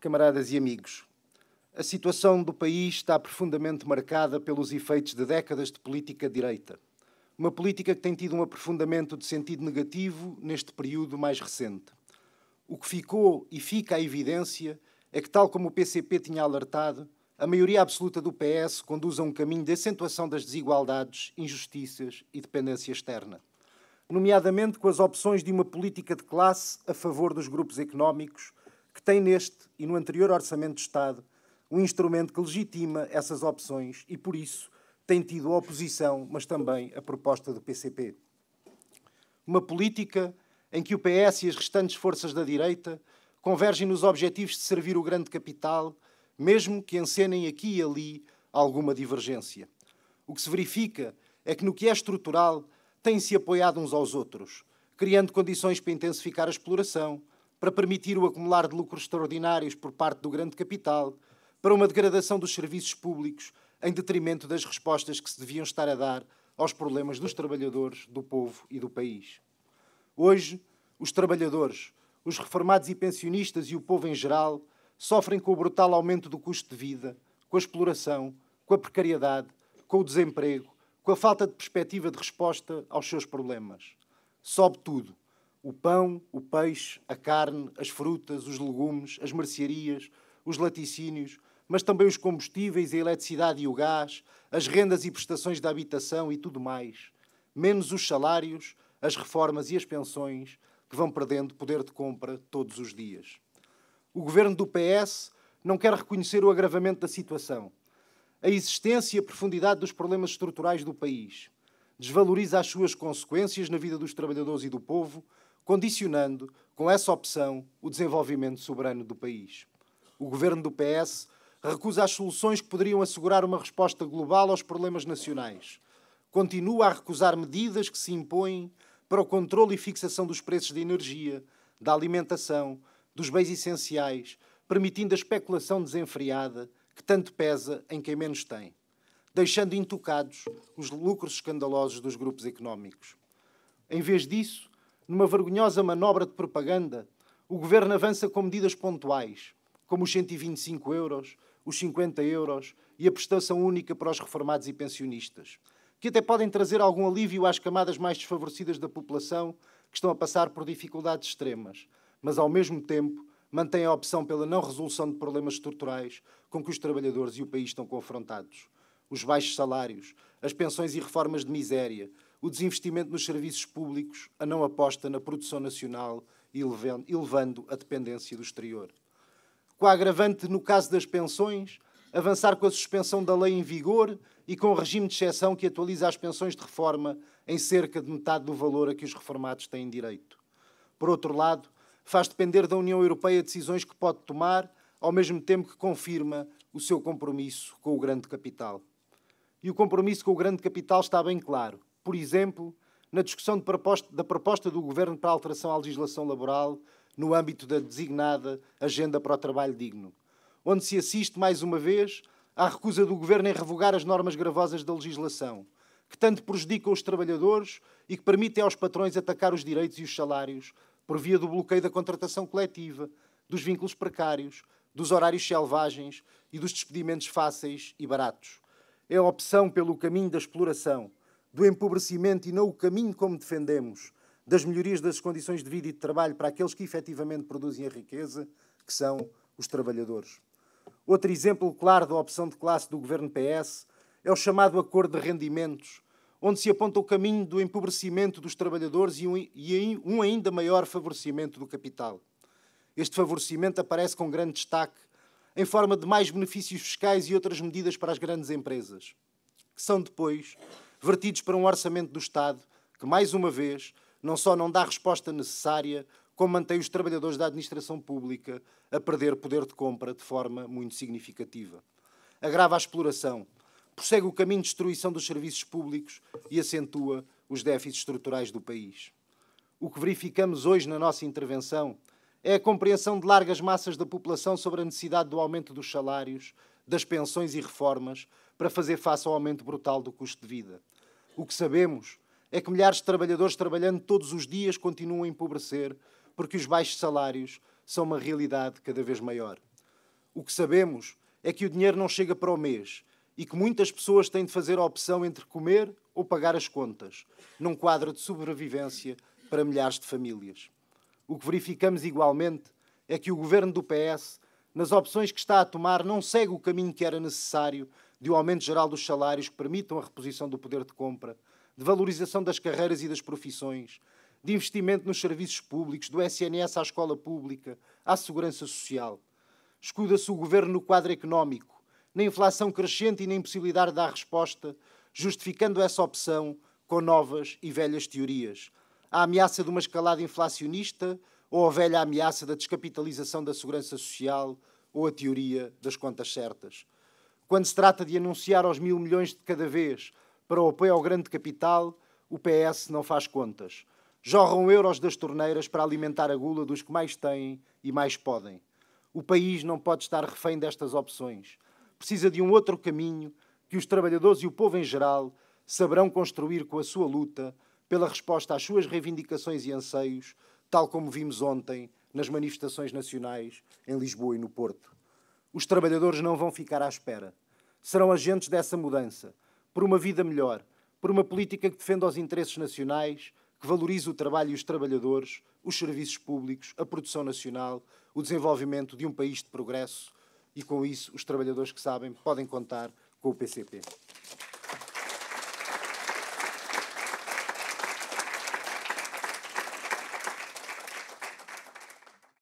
camaradas e amigos. A situação do país está profundamente marcada pelos efeitos de décadas de política de direita. Uma política que tem tido um aprofundamento de sentido negativo neste período mais recente. O que ficou e fica à evidência é que, tal como o PCP tinha alertado, a maioria absoluta do PS conduz a um caminho de acentuação das desigualdades, injustiças e dependência externa. Nomeadamente com as opções de uma política de classe a favor dos grupos económicos que tem neste e no anterior Orçamento de Estado um instrumento que legitima essas opções e, por isso, tem tido a oposição, mas também a proposta do PCP. Uma política em que o PS e as restantes forças da direita convergem nos objetivos de servir o grande capital, mesmo que encenem aqui e ali alguma divergência. O que se verifica é que, no que é estrutural, têm-se apoiado uns aos outros, criando condições para intensificar a exploração, para permitir o acumular de lucros extraordinários por parte do grande capital, para uma degradação dos serviços públicos em detrimento das respostas que se deviam estar a dar aos problemas dos trabalhadores, do povo e do país. Hoje, os trabalhadores, os reformados e pensionistas e o povo em geral sofrem com o brutal aumento do custo de vida, com a exploração, com a precariedade, com o desemprego, com a falta de perspectiva de resposta aos seus problemas. Sobe tudo o pão, o peixe, a carne, as frutas, os legumes, as mercearias, os laticínios, mas também os combustíveis, a eletricidade e o gás, as rendas e prestações da habitação e tudo mais, menos os salários, as reformas e as pensões, que vão perdendo poder de compra todos os dias. O governo do PS não quer reconhecer o agravamento da situação, a existência e a profundidade dos problemas estruturais do país, desvaloriza as suas consequências na vida dos trabalhadores e do povo, condicionando com essa opção o desenvolvimento soberano do país. O governo do PS recusa as soluções que poderiam assegurar uma resposta global aos problemas nacionais. Continua a recusar medidas que se impõem para o controle e fixação dos preços de energia, da alimentação, dos bens essenciais, permitindo a especulação desenfreada que tanto pesa em quem menos tem, deixando intocados os lucros escandalosos dos grupos económicos. Em vez disso, numa vergonhosa manobra de propaganda, o governo avança com medidas pontuais, como os 125 euros, os 50 euros e a prestação única para os reformados e pensionistas, que até podem trazer algum alívio às camadas mais desfavorecidas da população que estão a passar por dificuldades extremas, mas ao mesmo tempo mantém a opção pela não resolução de problemas estruturais com que os trabalhadores e o país estão confrontados. Os baixos salários, as pensões e reformas de miséria, o desinvestimento nos serviços públicos, a não aposta na produção nacional, elevando a dependência do exterior. Com a agravante no caso das pensões, avançar com a suspensão da lei em vigor e com o regime de exceção que atualiza as pensões de reforma em cerca de metade do valor a que os reformados têm direito. Por outro lado, faz depender da União Europeia decisões que pode tomar, ao mesmo tempo que confirma o seu compromisso com o grande capital. E o compromisso com o grande capital está bem claro por exemplo, na discussão proposta, da proposta do Governo para a alteração à legislação laboral no âmbito da designada Agenda para o Trabalho Digno, onde se assiste, mais uma vez, à recusa do Governo em revogar as normas gravosas da legislação, que tanto prejudicam os trabalhadores e que permitem aos patrões atacar os direitos e os salários por via do bloqueio da contratação coletiva, dos vínculos precários, dos horários selvagens e dos despedimentos fáceis e baratos. É a opção pelo caminho da exploração, do empobrecimento e não o caminho como defendemos, das melhorias das condições de vida e de trabalho para aqueles que efetivamente produzem a riqueza, que são os trabalhadores. Outro exemplo claro da opção de classe do governo PS é o chamado Acordo de Rendimentos, onde se aponta o caminho do empobrecimento dos trabalhadores e um, e um ainda maior favorecimento do capital. Este favorecimento aparece com grande destaque em forma de mais benefícios fiscais e outras medidas para as grandes empresas, que são depois vertidos para um orçamento do Estado que, mais uma vez, não só não dá a resposta necessária, como mantém os trabalhadores da administração pública a perder poder de compra de forma muito significativa. Agrava a exploração, prossegue o caminho de destruição dos serviços públicos e acentua os déficits estruturais do país. O que verificamos hoje na nossa intervenção é a compreensão de largas massas da população sobre a necessidade do aumento dos salários, das pensões e reformas, para fazer face ao aumento brutal do custo de vida. O que sabemos é que milhares de trabalhadores trabalhando todos os dias continuam a empobrecer porque os baixos salários são uma realidade cada vez maior. O que sabemos é que o dinheiro não chega para o mês e que muitas pessoas têm de fazer a opção entre comer ou pagar as contas, num quadro de sobrevivência para milhares de famílias. O que verificamos igualmente é que o governo do PS, nas opções que está a tomar, não segue o caminho que era necessário de um aumento geral dos salários que permitam a reposição do poder de compra, de valorização das carreiras e das profissões, de investimento nos serviços públicos, do SNS à escola pública, à segurança social. Escuda-se o governo no quadro económico, na inflação crescente e na impossibilidade de dar resposta, justificando essa opção com novas e velhas teorias. A ameaça de uma escalada inflacionista ou a velha ameaça da descapitalização da segurança social ou a teoria das contas certas. Quando se trata de anunciar aos mil milhões de cada vez para o apoio ao grande capital, o PS não faz contas. Jorram euros das torneiras para alimentar a gula dos que mais têm e mais podem. O país não pode estar refém destas opções. Precisa de um outro caminho que os trabalhadores e o povo em geral saberão construir com a sua luta pela resposta às suas reivindicações e anseios, tal como vimos ontem nas manifestações nacionais em Lisboa e no Porto. Os trabalhadores não vão ficar à espera. Serão agentes dessa mudança, por uma vida melhor, por uma política que defenda os interesses nacionais, que valorize o trabalho e os trabalhadores, os serviços públicos, a produção nacional, o desenvolvimento de um país de progresso e, com isso, os trabalhadores que sabem podem contar com o PCP.